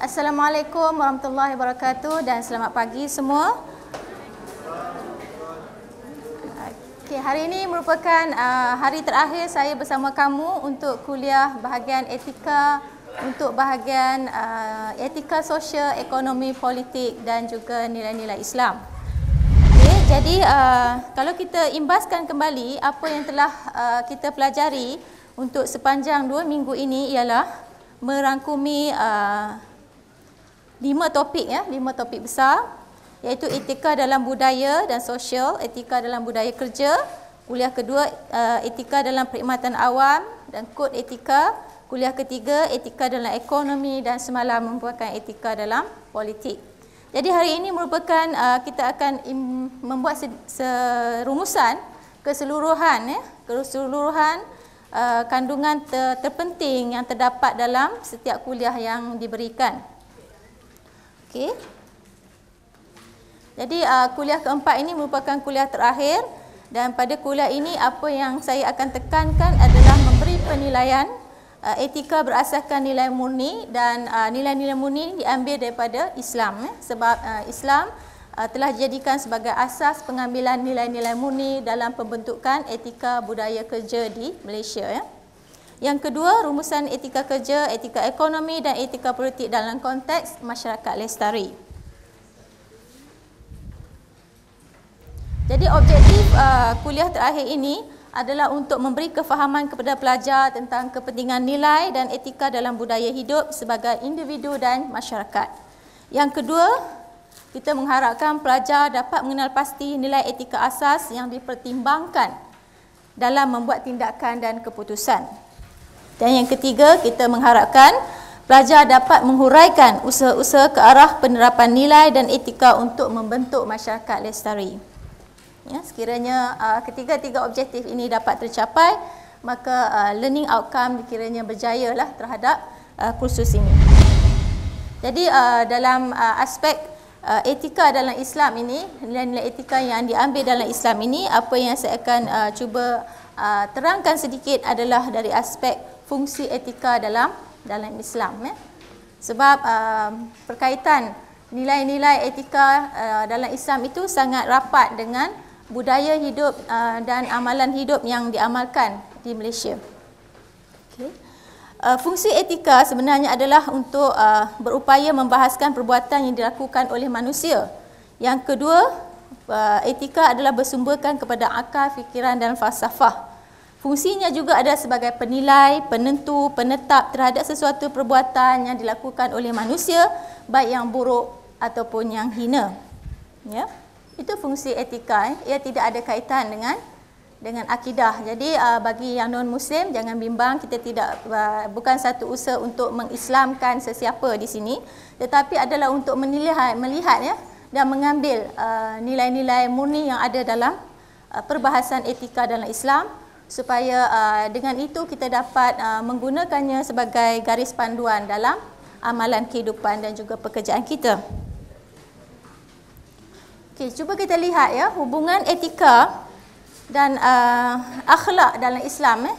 Assalamualaikum warahmatullahi wabarakatuh dan selamat pagi semua. Okay, hari ini merupakan uh, hari terakhir saya bersama kamu untuk kuliah bahagian etika untuk bahagian uh, etika sosial, ekonomi, politik dan juga nilai-nilai Islam. Okay, jadi uh, kalau kita imbaskan kembali apa yang telah uh, kita pelajari untuk sepanjang dua minggu ini ialah merangkumi uh, lima topik ya, lima topik besar iaitu etika dalam budaya dan sosial, etika dalam budaya kerja, kuliah kedua uh, etika dalam perkhidmatan awam dan kod etika, kuliah ketiga etika dalam ekonomi dan semalam membuatkan etika dalam politik. Jadi hari ini merupakan uh, kita akan membuat serumusan keseluruhan ya, keseluruhan uh, kandungan terpenting yang terdapat dalam setiap kuliah yang diberikan. Okey. Jadi uh, kuliah keempat ini merupakan kuliah terakhir dan pada kuliah ini apa yang saya akan tekankan adalah memberi penilaian uh, etika berasaskan nilai murni dan uh, nilai-nilai uh, murni diambil daripada Islam eh, sebab uh, Islam uh, telah dijadikan sebagai asas pengambilan nilai-nilai murni dalam pembentukan etika budaya kerja di Malaysia Eh. Yang kedua, rumusan etika kerja, etika ekonomi dan etika politik dalam konteks masyarakat lestari. Jadi objektif uh, kuliah terakhir ini adalah untuk memberi kefahaman kepada pelajar tentang kepentingan nilai dan etika dalam budaya hidup sebagai individu dan masyarakat. Yang kedua, kita mengharapkan pelajar dapat mengenal pasti nilai etika asas yang dipertimbangkan dalam membuat tindakan dan keputusan. Dan yang ketiga, kita mengharapkan pelajar dapat menghuraikan usaha-usaha ke arah penerapan nilai dan etika untuk membentuk masyarakat lestari. Ya, sekiranya uh, ketiga-tiga objektif ini dapat tercapai, maka uh, learning outcome dikiranya berjaya lah terhadap uh, kursus ini. Jadi uh, dalam uh, aspek uh, etika dalam Islam ini, nilai-nilai etika yang diambil dalam Islam ini, apa yang saya akan uh, cuba uh, terangkan sedikit adalah dari aspek fungsi etika dalam dalam Islam ya. Sebab uh, perkaitan nilai-nilai etika uh, dalam Islam itu sangat rapat dengan budaya hidup uh, dan amalan hidup yang diamalkan di Malaysia. Okay. Uh, fungsi etika sebenarnya adalah untuk uh, berupaya membahaskan perbuatan yang dilakukan oleh manusia. Yang kedua, uh, etika adalah bersumberkan kepada akal, fikiran dan falsafah. Fungsinya juga ada sebagai penilai, penentu, penetap terhadap sesuatu perbuatan yang dilakukan oleh manusia, baik yang buruk ataupun yang hina. Ya. Itu fungsi etika. Eh. Ia tidak ada kaitan dengan dengan akidah. Jadi uh, bagi yang non muslim jangan bimbang kita tidak uh, bukan satu usaha untuk mengislamkan sesiapa di sini tetapi adalah untuk melihat melihat ya dan mengambil uh, nilai-nilai murni yang ada dalam perbahasan etika dalam Islam supaya uh, dengan itu kita dapat uh, menggunakannya sebagai garis panduan dalam amalan kehidupan dan juga pekerjaan kita. Okey, cuba kita lihat ya hubungan etika dan uh, akhlak dalam Islam eh.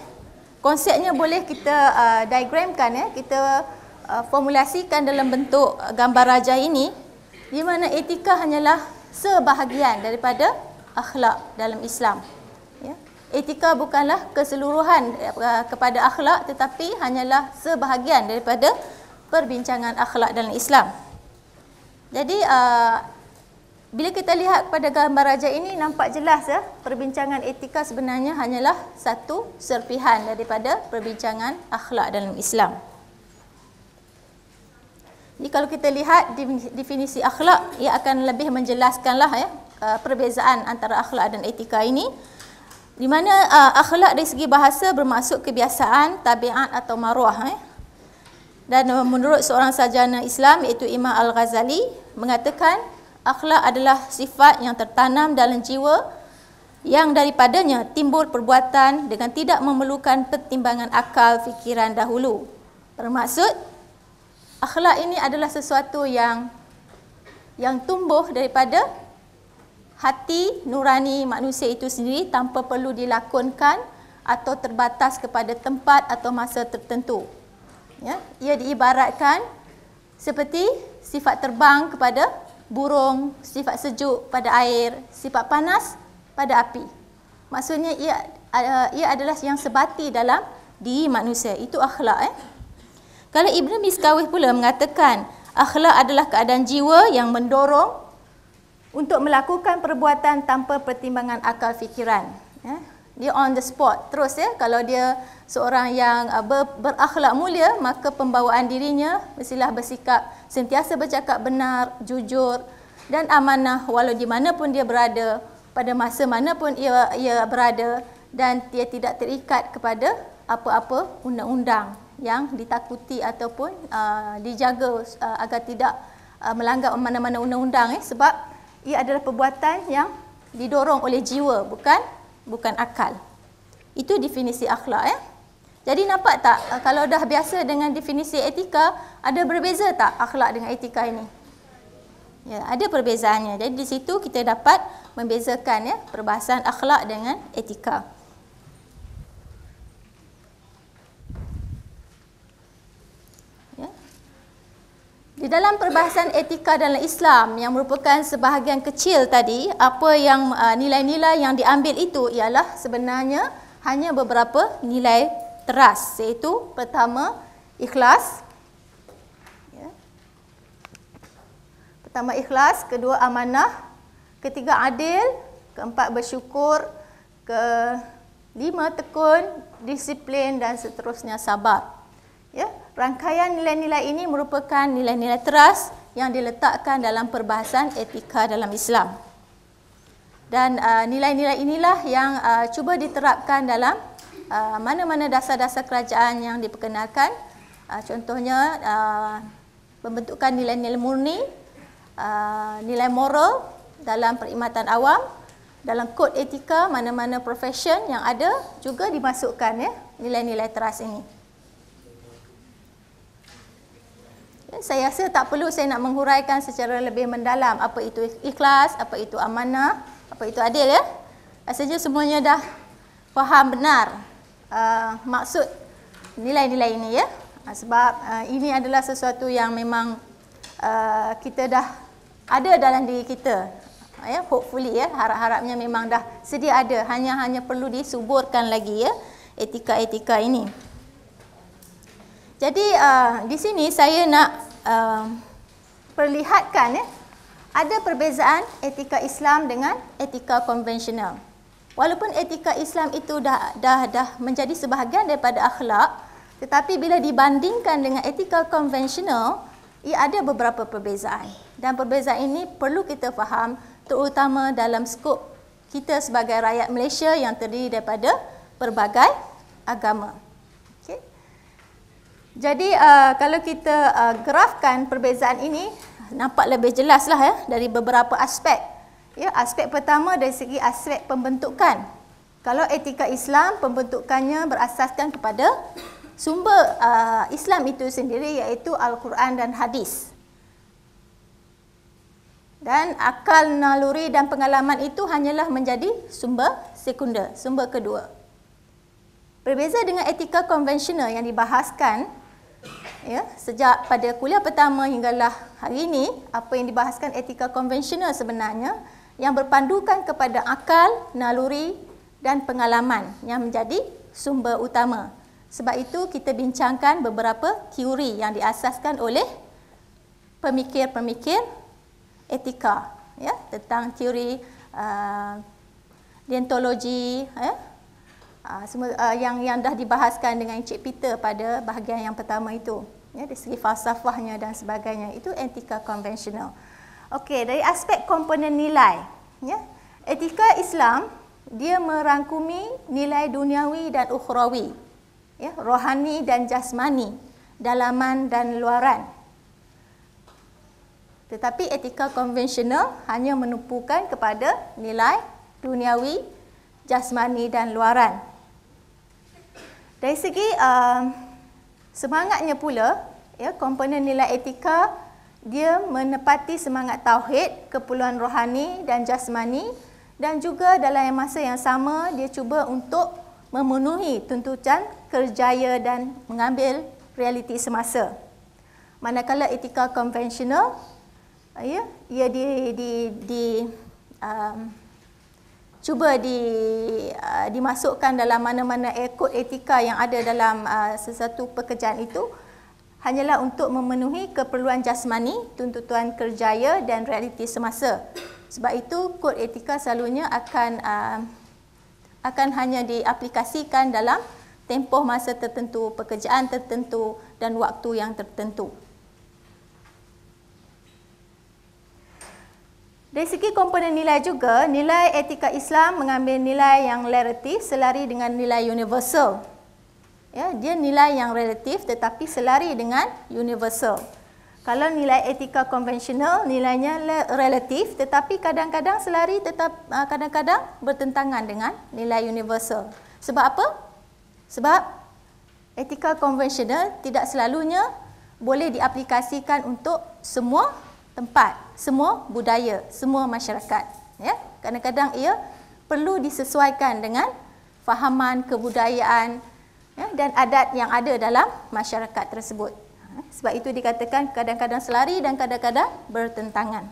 Konsepnya boleh kita uh, diagramkan eh, kita uh, formulasikan dalam bentuk gambar rajah ini di mana etika hanyalah sebahagian daripada akhlak dalam Islam. Etika bukanlah keseluruhan eh, kepada akhlak tetapi hanyalah sebahagian daripada perbincangan akhlak dalam Islam. Jadi ah, bila kita lihat pada gambar raja ini nampak jelas ya perbincangan etika sebenarnya hanyalah satu serpihan daripada perbincangan akhlak dalam Islam. Jadi kalau kita lihat definisi akhlak ia akan lebih menjelaskanlah ya perbezaan antara akhlak dan etika ini. Di mana uh, akhlak dari segi bahasa bermaksud kebiasaan, tabiat atau maruah. Eh? Dan uh, menurut seorang sarjana Islam iaitu Imam Al-Ghazali mengatakan akhlak adalah sifat yang tertanam dalam jiwa yang daripadanya timbul perbuatan dengan tidak memerlukan pertimbangan akal fikiran dahulu. Bermaksud akhlak ini adalah sesuatu yang yang tumbuh daripada hati nurani manusia itu sendiri tanpa perlu dilakonkan atau terbatas kepada tempat atau masa tertentu. Ya, ia diibaratkan seperti sifat terbang kepada burung, sifat sejuk pada air, sifat panas pada api. Maksudnya ia eh, ia adalah yang sebati dalam diri manusia. Itu akhlak. Eh? Kalau Ibn Miskawih pula mengatakan akhlak adalah keadaan jiwa yang mendorong untuk melakukan perbuatan tanpa pertimbangan akal fikiran. Ya. Dia on the spot terus ya. Kalau dia seorang yang uh, ber, berakhlak mulia, maka pembawaan dirinya mestilah bersikap sentiasa bercakap benar, jujur dan amanah walau di mana pun dia berada, pada masa mana pun ia, ia berada dan dia tidak terikat kepada apa-apa undang-undang yang ditakuti ataupun uh, dijaga uh, agar tidak uh, melanggar mana-mana undang-undang eh, sebab ia adalah perbuatan yang didorong oleh jiwa bukan bukan akal itu definisi akhlak ya jadi nampak tak eh, kalau dah biasa dengan definisi etika ada berbeza tak akhlak dengan etika ini ya ada perbezaannya jadi di situ kita dapat membezakan ya perbahasan akhlak dengan etika Di dalam perbahasan etika dalam Islam yang merupakan sebahagian kecil tadi, apa yang uh, nilai-nilai yang diambil itu ialah sebenarnya hanya beberapa nilai teras, iaitu pertama ikhlas, ya. pertama ikhlas, kedua amanah, ketiga adil, keempat bersyukur, ke lima tekun, disiplin dan seterusnya sabar. Ya, rangkaian nilai-nilai ini merupakan nilai-nilai teras yang diletakkan dalam perbahasan etika dalam Islam. Dan uh, nilai-nilai uh, inilah yang uh, cuba diterapkan dalam uh, mana-mana uh, dasar-dasar kerajaan yang diperkenalkan. Uh, contohnya, uh, pembentukan nilai-nilai murni, uh, nilai moral dalam perkhidmatan awam, dalam kod etika mana-mana profession yang ada juga dimasukkan ya nilai-nilai teras ini. saya rasa tak perlu saya nak menghuraikan secara lebih mendalam apa itu ikhlas, apa itu amanah, apa itu adil ya. Rasanya semuanya dah faham benar uh, maksud nilai-nilai ini ya. Uh, sebab uh, ini adalah sesuatu yang memang uh, kita dah ada dalam diri kita. Ya, hopefully ya, harap-harapnya memang dah sedia ada. Hanya hanya perlu disuburkan lagi ya etika-etika ini. Jadi uh, di sini saya nak Um, perlihatkan ya, ada perbezaan etika Islam dengan etika konvensional. Walaupun etika Islam itu dah dah dah menjadi sebahagian daripada akhlak, tetapi bila dibandingkan dengan etika konvensional, ia ada beberapa perbezaan. Dan perbezaan ini perlu kita faham terutama dalam skop kita sebagai rakyat Malaysia yang terdiri daripada pelbagai agama. Jadi uh, kalau kita uh, grafkan perbezaan ini nampak lebih jelaslah ya dari beberapa aspek. Ya, aspek pertama dari segi aspek pembentukan. Kalau etika Islam pembentukannya berasaskan kepada sumber uh, Islam itu sendiri iaitu Al-Quran dan hadis. Dan akal naluri dan pengalaman itu hanyalah menjadi sumber sekunder, sumber kedua. Berbeza dengan etika konvensional yang dibahaskan ya sejak pada kuliah pertama hinggalah hari ini apa yang dibahaskan etika konvensional sebenarnya yang berpandukan kepada akal, naluri dan pengalaman yang menjadi sumber utama. Sebab itu kita bincangkan beberapa teori yang diasaskan oleh pemikir-pemikir etika ya tentang teori uh, deontologi ya uh, semua uh, yang yang dah dibahaskan dengan Cik Peter pada bahagian yang pertama itu ya dari segi falsafahnya dan sebagainya itu etika konvensional. Okey, dari aspek komponen nilai ya. Etika Islam dia merangkumi nilai duniawi dan ukhrawi. Ya, rohani dan jasmani, dalaman dan luaran. Tetapi etika konvensional hanya menumpukan kepada nilai duniawi, jasmani dan luaran. Dari segi uh, semangatnya pula, ya, komponen nilai etika dia menepati semangat tauhid, keperluan rohani dan jasmani dan juga dalam masa yang sama dia cuba untuk memenuhi tuntutan kerjaya dan mengambil realiti semasa. Manakala etika konvensional, ya, ia di di di um, cuba di uh, dimasukkan dalam mana-mana ekod etika yang ada dalam uh, sesuatu pekerjaan itu hanyalah untuk memenuhi keperluan jasmani, tuntutan kerjaya dan realiti semasa. Sebab itu kod etika selalunya akan uh, akan hanya diaplikasikan dalam tempoh masa tertentu, pekerjaan tertentu dan waktu yang tertentu. Dari segi komponen nilai juga, nilai etika Islam mengambil nilai yang relatif selari dengan nilai universal. Ya, dia nilai yang relatif tetapi selari dengan universal. Kalau nilai etika konvensional, nilainya relatif tetapi kadang-kadang selari tetap ah, kadang-kadang bertentangan dengan nilai universal. Sebab apa? Sebab etika konvensional tidak selalunya boleh diaplikasikan untuk semua tempat, semua budaya, semua masyarakat. Ya, kadang-kadang ia perlu disesuaikan dengan fahaman kebudayaan ya, dan adat yang ada dalam masyarakat tersebut. Sebab itu dikatakan kadang-kadang selari dan kadang-kadang bertentangan.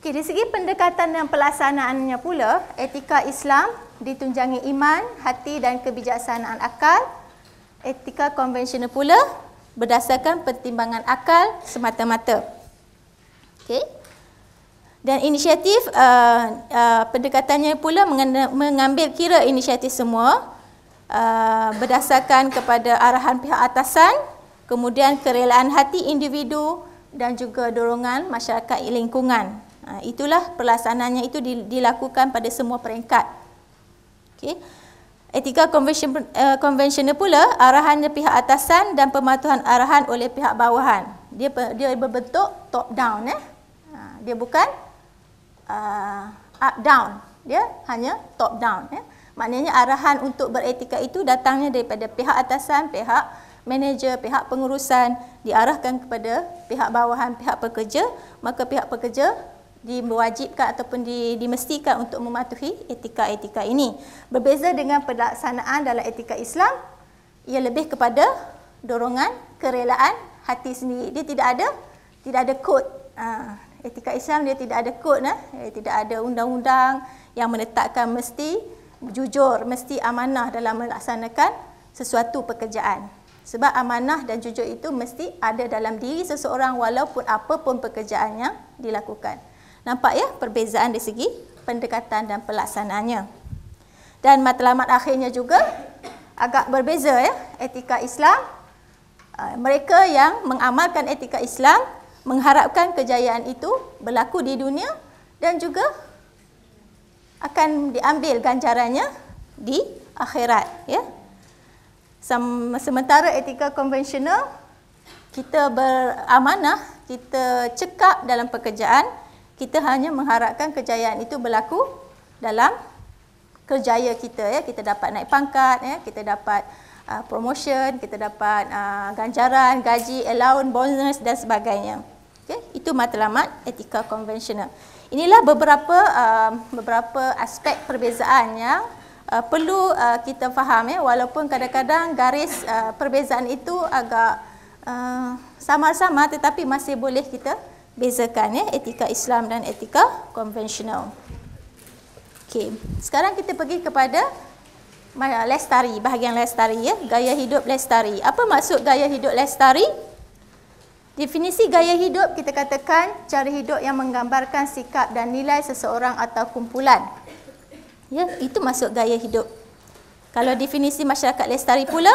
Okey, dari segi pendekatan dan pelaksanaannya pula, etika Islam ditunjangi iman, hati dan kebijaksanaan akal. Etika konvensional pula berdasarkan pertimbangan akal semata-mata. Okey. Dan inisiatif uh, uh, pendekatannya pula mengambil kira inisiatif semua uh, berdasarkan kepada arahan pihak atasan, kemudian kerelaan hati individu dan juga dorongan masyarakat lingkungan. Uh, itulah pelaksanaannya itu dilakukan pada semua peringkat. Okey. Etika eh, konvensional pula arahan pihak atasan dan pematuhan arahan oleh pihak bawahan. Dia dia berbentuk top down eh. Ha, dia bukan uh, up down. Dia hanya top down eh. Maknanya arahan untuk beretika itu datangnya daripada pihak atasan, pihak manager, pihak pengurusan diarahkan kepada pihak bawahan, pihak pekerja, maka pihak pekerja diwajibkan ataupun di, dimestikan untuk mematuhi etika-etika ini. Berbeza dengan pelaksanaan dalam etika Islam, ia lebih kepada dorongan, kerelaan hati sendiri. Dia tidak ada tidak ada kod. Ha, etika Islam dia tidak ada kod. Nah, Dia tidak ada undang-undang yang menetapkan mesti jujur, mesti amanah dalam melaksanakan sesuatu pekerjaan. Sebab amanah dan jujur itu mesti ada dalam diri seseorang walaupun apapun pekerjaan yang dilakukan. Nampak ya perbezaan dari segi pendekatan dan pelaksanaannya. Dan matlamat akhirnya juga agak berbeza ya etika Islam. Ah, mereka yang mengamalkan etika Islam mengharapkan kejayaan itu berlaku di dunia dan juga akan diambil ganjarannya di akhirat ya. Sementara etika konvensional kita beramanah, kita cekap dalam pekerjaan kita hanya mengharapkan kejayaan itu berlaku dalam kerjaya kita ya kita dapat naik pangkat ya kita dapat uh, promotion kita dapat uh, ganjaran gaji allowance bonus dan sebagainya okey itu matlamat etika konvensional inilah beberapa uh, beberapa aspek perbezaan yang uh, perlu uh, kita faham ya walaupun kadang-kadang garis uh, perbezaan itu agak uh, samar-samar, sama tetapi masih boleh kita bezakan ya etika Islam dan etika konvensional. Okey, sekarang kita pergi kepada lestari, bahagian lestari ya, gaya hidup lestari. Apa maksud gaya hidup lestari? Definisi gaya hidup kita katakan cara hidup yang menggambarkan sikap dan nilai seseorang atau kumpulan. Ya, itu maksud gaya hidup. Kalau definisi masyarakat lestari pula,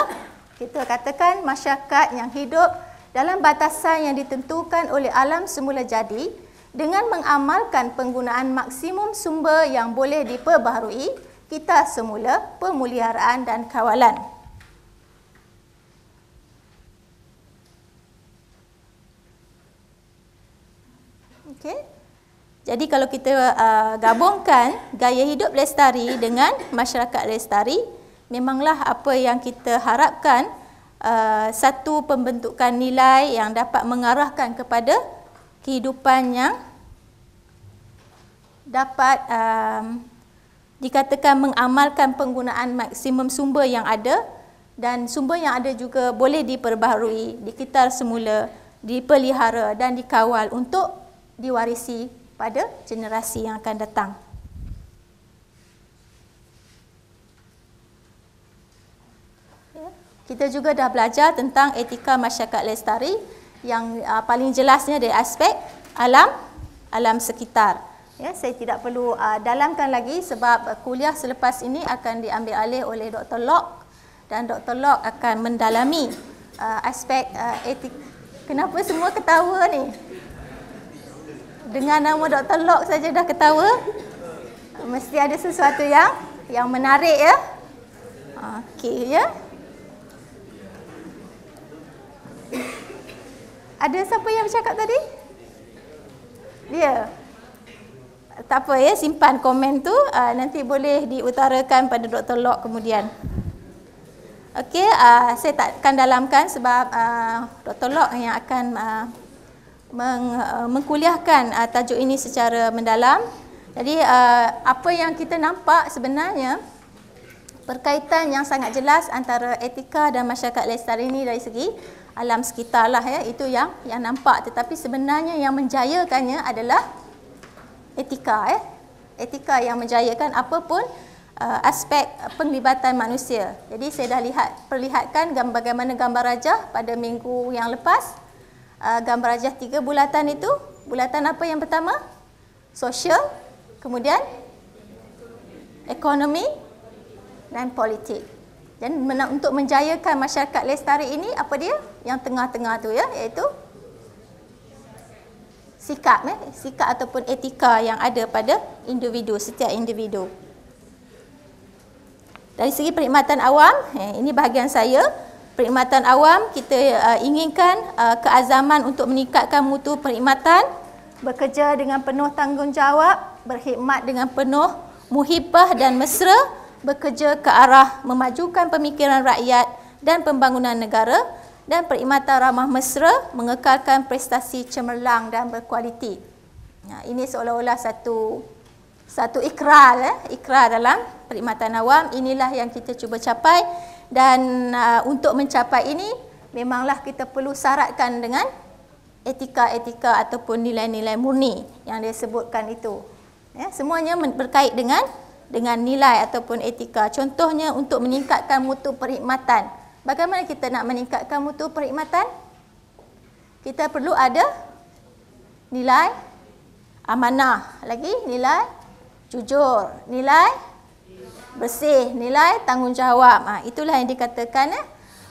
kita katakan masyarakat yang hidup dalam batasan yang ditentukan oleh alam semula jadi dengan mengamalkan penggunaan maksimum sumber yang boleh diperbaharui, kita semula pemuliharaan dan kawalan. Okay. Jadi kalau kita uh, gabungkan gaya hidup lestari dengan masyarakat lestari, memanglah apa yang kita harapkan Uh, satu pembentukan nilai yang dapat mengarahkan kepada kehidupan yang dapat um, dikatakan mengamalkan penggunaan maksimum sumber yang ada dan sumber yang ada juga boleh diperbaharui, dikitar semula, dipelihara dan dikawal untuk diwarisi pada generasi yang akan datang. Kita juga dah belajar tentang etika masyarakat lestari yang uh, paling jelasnya dari aspek alam alam sekitar. Ya, saya tidak perlu uh, dalamkan lagi sebab kuliah selepas ini akan diambil alih oleh Dr. Lok dan Dr. Lok akan mendalami uh, aspek uh, etik. Kenapa semua ketawa ni? Dengan nama Dr. Lok saja dah ketawa. Mesti ada sesuatu yang yang menarik ya. Okey ya. Ada siapa yang cakap tadi? Dia. Tak apa ya, simpan komen tu. Uh, nanti boleh diutarakan pada Dr. Lok kemudian. Okey, uh, saya takkan dalamkan sebab uh, ah, Dr. Lok yang akan uh, meng, uh, mengkuliahkan uh, tajuk ini secara mendalam. Jadi, uh, apa yang kita nampak sebenarnya perkaitan yang sangat jelas antara etika dan masyarakat lestari ini dari segi alam sekitar lah ya itu yang yang nampak tetapi sebenarnya yang menjayakannya adalah etika ya etika yang menjayakan apapun uh, aspek penglibatan manusia jadi saya dah lihat perlihatkan gambar bagaimana gambar rajah pada minggu yang lepas uh, gambar rajah tiga bulatan itu bulatan apa yang pertama sosial kemudian ekonomi dan politik dan men untuk menjayakan masyarakat lestari ini apa dia? Yang tengah-tengah tu ya, iaitu sikap eh, sikap ataupun etika yang ada pada individu, setiap individu. Dari segi perkhidmatan awam, eh, ini bahagian saya. Perkhidmatan awam kita uh, inginkan uh, keazaman untuk meningkatkan mutu perkhidmatan, bekerja dengan penuh tanggungjawab, berkhidmat dengan penuh muhibah dan mesra bekerja ke arah memajukan pemikiran rakyat dan pembangunan negara dan perkhidmatan ramah mesra mengekalkan prestasi cemerlang dan berkualiti. Nah, ya, ini seolah-olah satu satu ikrar eh, ikrar dalam perkhidmatan awam inilah yang kita cuba capai dan uh, untuk mencapai ini memanglah kita perlu syaratkan dengan etika-etika ataupun nilai-nilai murni yang dia sebutkan itu. Ya, semuanya berkait dengan dengan nilai ataupun etika. Contohnya untuk meningkatkan mutu perkhidmatan. Bagaimana kita nak meningkatkan mutu perkhidmatan? Kita perlu ada nilai amanah lagi, nilai jujur, nilai bersih, nilai tanggungjawab. Ha, itulah yang dikatakan. Eh.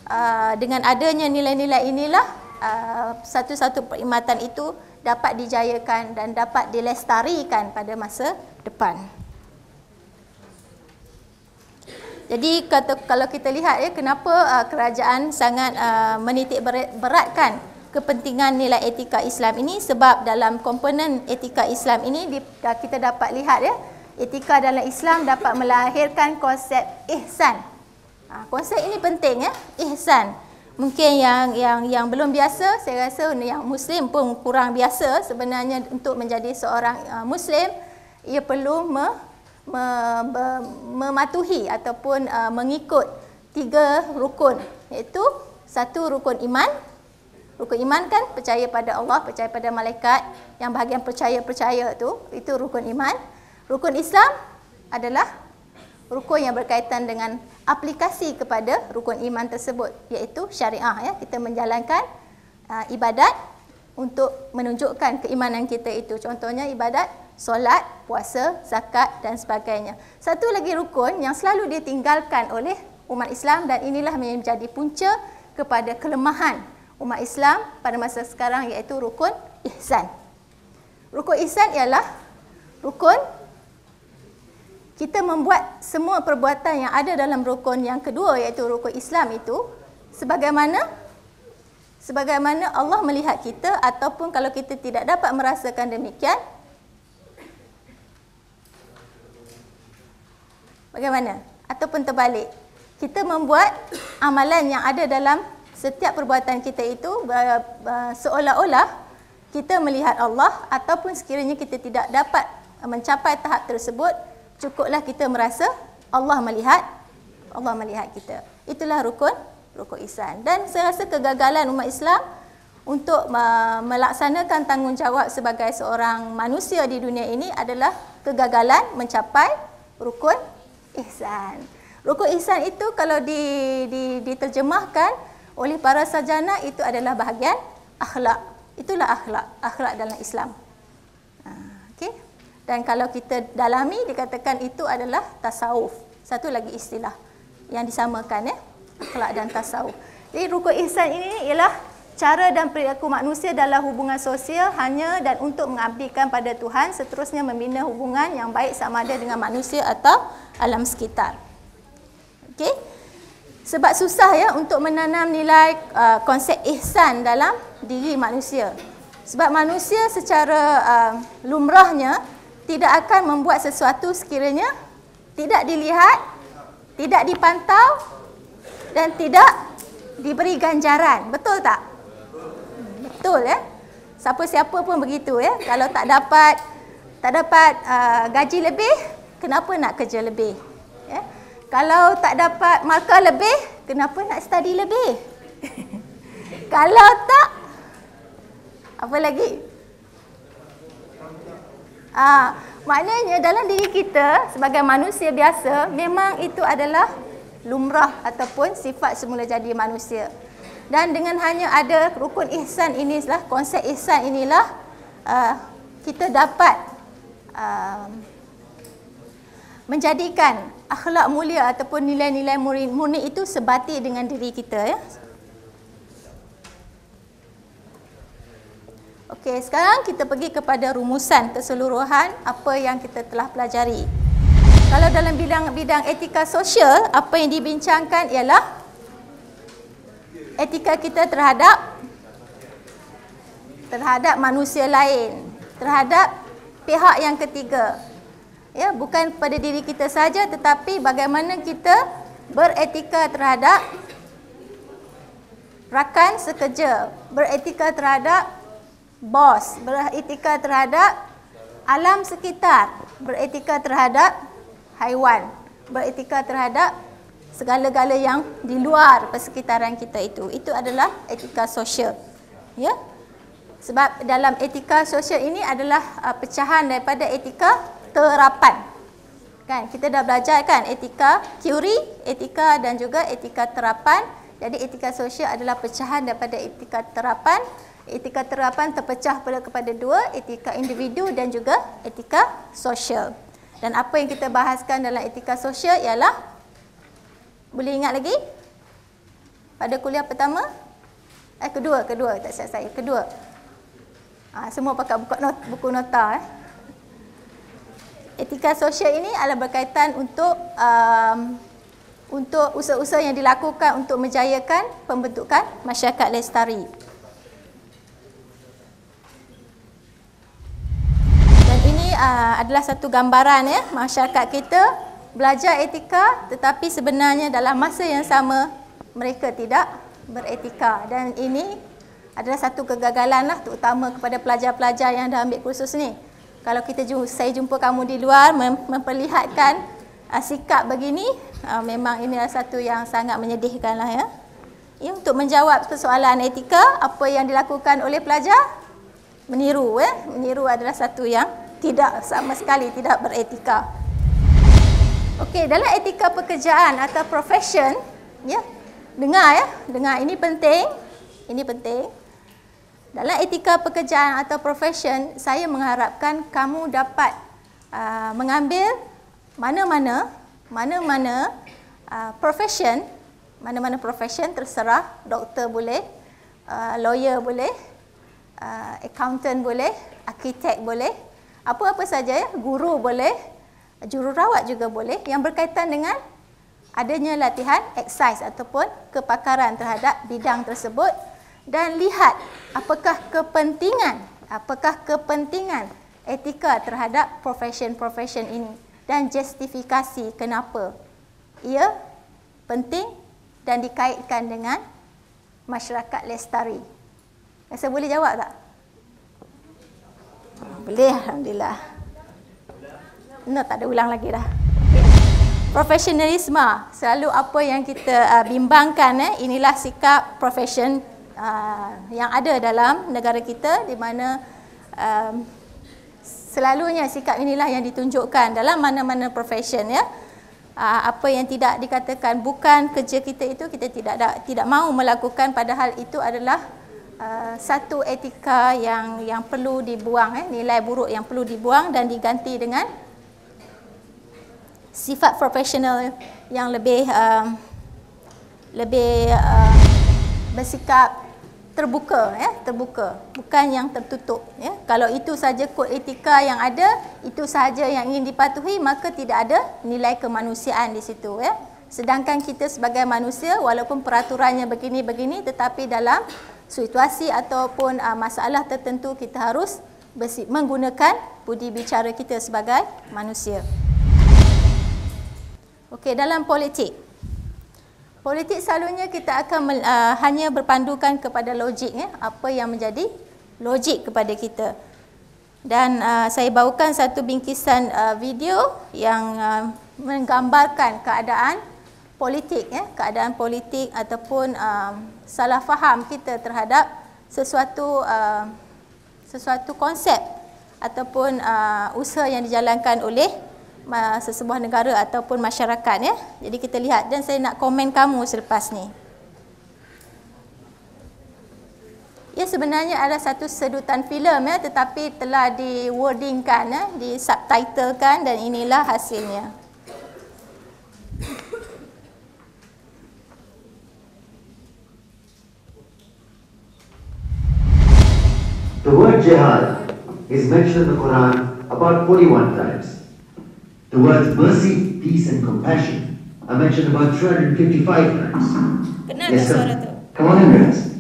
Uh, dengan adanya nilai-nilai inilah uh, satu-satu uh, perkhidmatan itu dapat dijayakan dan dapat dilestarikan pada masa depan. Jadi kata, kalau kita lihat ya kenapa uh, kerajaan sangat uh, menitik beratkan kepentingan nilai etika Islam ini sebab dalam komponen etika Islam ini di, uh, kita dapat lihat ya etika dalam Islam dapat melahirkan konsep ihsan. Ha, konsep ini penting ya, ihsan. Mungkin yang yang yang belum biasa, saya rasa yang muslim pun kurang biasa sebenarnya untuk menjadi seorang uh, muslim ia perlu me, mematuhi ataupun uh, mengikut tiga rukun iaitu satu rukun iman rukun iman kan percaya pada Allah percaya pada malaikat yang bahagian percaya-percaya tu itu rukun iman rukun Islam adalah rukun yang berkaitan dengan aplikasi kepada rukun iman tersebut iaitu syariah ya kita menjalankan uh, ibadat untuk menunjukkan keimanan kita itu contohnya ibadat solat, puasa, zakat dan sebagainya. Satu lagi rukun yang selalu ditinggalkan oleh umat Islam dan inilah menjadi punca kepada kelemahan umat Islam pada masa sekarang iaitu rukun ihsan. Rukun ihsan ialah rukun kita membuat semua perbuatan yang ada dalam rukun yang kedua iaitu rukun Islam itu sebagaimana sebagaimana Allah melihat kita ataupun kalau kita tidak dapat merasakan demikian Bagaimana? Ataupun terbalik. Kita membuat amalan yang ada dalam setiap perbuatan kita itu seolah-olah kita melihat Allah ataupun sekiranya kita tidak dapat mencapai tahap tersebut, cukuplah kita merasa Allah melihat Allah melihat kita. Itulah rukun rukun ihsan. Dan saya rasa kegagalan umat Islam untuk melaksanakan tanggungjawab sebagai seorang manusia di dunia ini adalah kegagalan mencapai rukun ihsan. Rukun ihsan itu kalau di, di, diterjemahkan oleh para sajana itu adalah bahagian akhlak. Itulah akhlak, akhlak dalam Islam. Ha, okay. Dan kalau kita dalami, dikatakan itu adalah tasawuf. Satu lagi istilah yang disamakan, ya. akhlak dan tasawuf. Jadi rukun ihsan ini ialah cara dan perilaku manusia dalam hubungan sosial hanya dan untuk mengabdikan pada Tuhan seterusnya membina hubungan yang baik sama ada dengan manusia atau alam sekitar. Okey. Sebab susah ya untuk menanam nilai uh, konsep ihsan dalam diri manusia. Sebab manusia secara uh, lumrahnya tidak akan membuat sesuatu sekiranya tidak dilihat, tidak dipantau dan tidak diberi ganjaran. Betul tak? betul ya. Siapa-siapa pun begitu ya. Kalau tak dapat tak dapat uh, gaji lebih, kenapa nak kerja lebih? Ya. Kalau tak dapat markah lebih, kenapa nak study lebih? Kalau tak apa lagi? Ah, maknanya dalam diri kita sebagai manusia biasa memang itu adalah lumrah ataupun sifat semula jadi manusia dan dengan hanya ada rukun ihsan inilah konsep ihsan inilah uh, kita dapat uh, menjadikan akhlak mulia ataupun nilai-nilai murni itu sebati dengan diri kita ya. Okey, sekarang kita pergi kepada rumusan keseluruhan apa yang kita telah pelajari. Kalau dalam bidang-bidang etika sosial, apa yang dibincangkan ialah etika kita terhadap terhadap manusia lain, terhadap pihak yang ketiga. Ya, bukan pada diri kita saja tetapi bagaimana kita beretika terhadap rakan sekerja, beretika terhadap bos, beretika terhadap alam sekitar, beretika terhadap haiwan, beretika terhadap segala-gala yang di luar persekitaran kita itu. Itu adalah etika sosial. Ya? Sebab dalam etika sosial ini adalah uh, pecahan daripada etika terapan. Kan? Kita dah belajar kan etika teori, etika dan juga etika terapan. Jadi etika sosial adalah pecahan daripada etika terapan. Etika terapan terpecah pula kepada dua, etika individu dan juga etika sosial. Dan apa yang kita bahaskan dalam etika sosial ialah boleh ingat lagi? Pada kuliah pertama? Eh, kedua, kedua. Tak siap saya. Kedua. Ha, semua pakai buku, not, buku nota. Eh. Etika sosial ini adalah berkaitan untuk um, untuk usaha-usaha yang dilakukan untuk menjayakan pembentukan masyarakat lestari. Dan ini uh, adalah satu gambaran ya, masyarakat kita belajar etika tetapi sebenarnya dalam masa yang sama mereka tidak beretika dan ini adalah satu kegagalan lah terutama kepada pelajar-pelajar yang dah ambil kursus ni. Kalau kita saya jumpa kamu di luar memperlihatkan ah, sikap begini, ah, memang ini adalah satu yang sangat menyedihkan lah ya. Ya, untuk menjawab persoalan etika, apa yang dilakukan oleh pelajar? Meniru. Eh? Meniru adalah satu yang tidak sama sekali tidak beretika. Okey, dalam etika pekerjaan atau profession, ya. Yeah, dengar ya, dengar ini penting. Ini penting. Dalam etika pekerjaan atau profession, saya mengharapkan kamu dapat uh, mengambil mana-mana mana-mana uh, profession, mana-mana profession terserah, doktor boleh, uh, lawyer boleh, uh, accountant boleh, architect boleh, apa-apa saja ya, guru boleh jururawat juga boleh yang berkaitan dengan adanya latihan exercise ataupun kepakaran terhadap bidang tersebut dan lihat apakah kepentingan apakah kepentingan etika terhadap profession-profession ini dan justifikasi kenapa ia penting dan dikaitkan dengan masyarakat lestari. Rasa boleh jawab tak? Boleh, Alhamdulillah no, tak ada ulang lagi dah. Profesionalisme, selalu apa yang kita uh, bimbangkan, eh, inilah sikap profession uh, yang ada dalam negara kita di mana um, selalunya sikap inilah yang ditunjukkan dalam mana-mana profession. Ya. Uh, apa yang tidak dikatakan bukan kerja kita itu, kita tidak da, tidak mahu melakukan padahal itu adalah uh, satu etika yang yang perlu dibuang, eh, nilai buruk yang perlu dibuang dan diganti dengan sifat profesional yang lebih um, lebih um, bersikap terbuka ya terbuka bukan yang tertutup ya kalau itu saja kod etika yang ada itu saja yang ingin dipatuhi maka tidak ada nilai kemanusiaan di situ ya sedangkan kita sebagai manusia walaupun peraturannya begini begini tetapi dalam situasi ataupun uh, masalah tertentu kita harus menggunakan budi bicara kita sebagai manusia Okey, dalam politik. Politik selalunya kita akan uh, hanya berpandukan kepada logik ya, apa yang menjadi logik kepada kita. Dan uh, saya bawakan satu bingkisan uh, video yang uh, menggambarkan keadaan politik ya, keadaan politik ataupun uh, salah faham kita terhadap sesuatu uh, sesuatu konsep ataupun uh, usaha yang dijalankan oleh sesebuah negara ataupun masyarakat ya. Jadi kita lihat dan saya nak komen kamu selepas ni. Ia ya, sebenarnya adalah satu sedutan filem ya tetapi telah di wordingkan ya, di subtitlekan dan inilah hasilnya. The word jihad is mentioned in the Quran about 41 times. The words mercy, peace, and compassion are mentioned about 355 times. Yes, sir. Come on in, guys.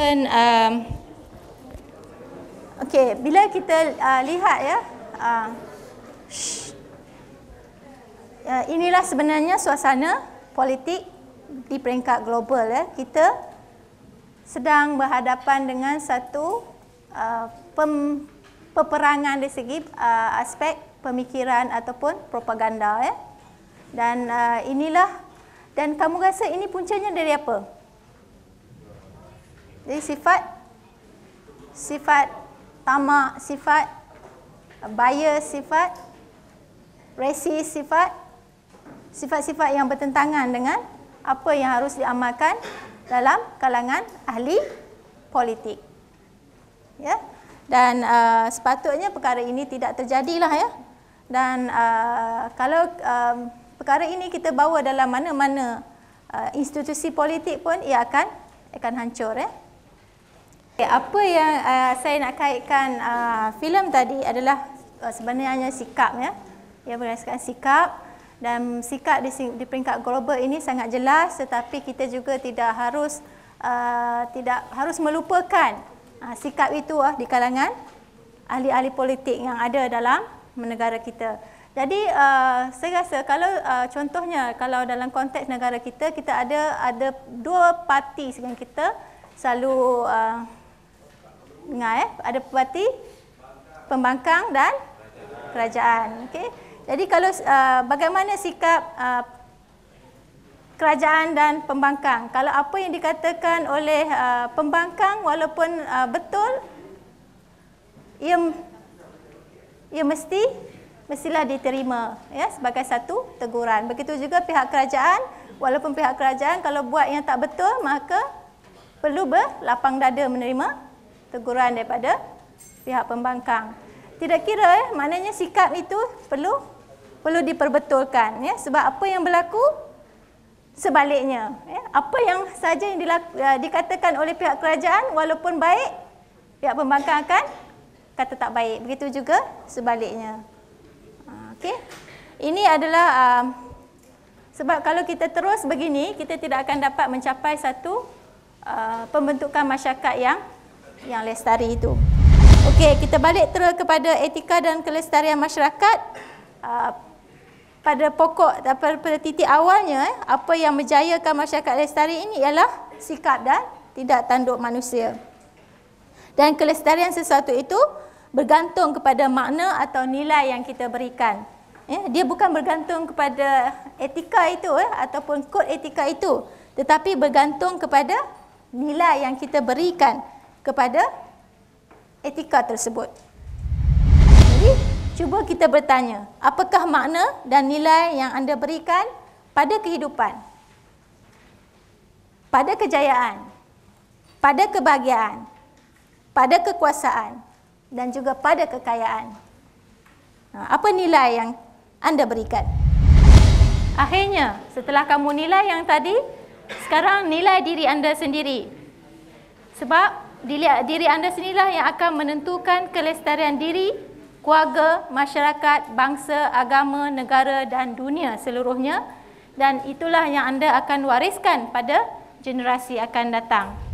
Dan um, okay, bila kita uh, lihat ya, uh, shh, uh, inilah sebenarnya suasana politik di peringkat global ya. Kita sedang berhadapan dengan satu uh, pem, peperangan dari segi uh, aspek pemikiran ataupun propaganda ya. Dan uh, inilah dan kamu rasa ini puncanya dari apa? Jadi sifat sifat tamak, sifat bias, sifat resi, sifat sifat-sifat yang bertentangan dengan apa yang harus diamalkan dalam kalangan ahli politik. Ya. Dan uh, sepatutnya perkara ini tidak terjadilah ya. Dan uh, kalau uh, perkara ini kita bawa dalam mana-mana uh, institusi politik pun ia akan akan hancur eh. Okay, eh, apa yang uh, saya nak kaitkan uh, filem tadi adalah uh, sebenarnya sikap ya. Ia berdasarkan sikap dan sikap di, di peringkat global ini sangat jelas tetapi kita juga tidak harus uh, tidak harus melupakan uh, sikap itu uh, di kalangan ahli-ahli politik yang ada dalam negara kita. Jadi uh, saya rasa kalau uh, contohnya kalau dalam konteks negara kita kita ada ada dua parti yang kita selalu uh, dengar eh ada parti pembangkang dan kerajaan okey jadi kalau uh, bagaimana sikap uh, kerajaan dan pembangkang kalau apa yang dikatakan oleh uh, pembangkang walaupun uh, betul ia ia mesti mestilah diterima ya sebagai satu teguran begitu juga pihak kerajaan walaupun pihak kerajaan kalau buat yang tak betul maka perlu berlapang dada menerima teguran daripada pihak pembangkang. Tidak kira ya, maknanya sikap itu perlu perlu diperbetulkan ya sebab apa yang berlaku sebaliknya ya. Apa yang saja yang dilaku, ya, dikatakan oleh pihak kerajaan walaupun baik pihak pembangkang akan kata tak baik. Begitu juga sebaliknya. Ha, okey. Ini adalah uh, sebab kalau kita terus begini kita tidak akan dapat mencapai satu uh, pembentukan masyarakat yang yang lestari itu. Okey, kita balik terus kepada etika dan kelestarian masyarakat. Ah, pada pokok pada, pada titik awalnya, eh, apa yang menjayakan masyarakat lestari ini ialah sikap dan tidak tanduk manusia. Dan kelestarian sesuatu itu bergantung kepada makna atau nilai yang kita berikan. Eh, dia bukan bergantung kepada etika itu eh, ataupun kod etika itu, tetapi bergantung kepada nilai yang kita berikan kepada etika tersebut. Jadi, cuba kita bertanya, apakah makna dan nilai yang anda berikan pada kehidupan? Pada kejayaan, pada kebahagiaan, pada kekuasaan dan juga pada kekayaan. Ha, apa nilai yang anda berikan? Akhirnya, setelah kamu nilai yang tadi, sekarang nilai diri anda sendiri. Sebab diri anda sendirilah yang akan menentukan kelestarian diri, keluarga, masyarakat, bangsa, agama, negara dan dunia seluruhnya dan itulah yang anda akan wariskan pada generasi akan datang.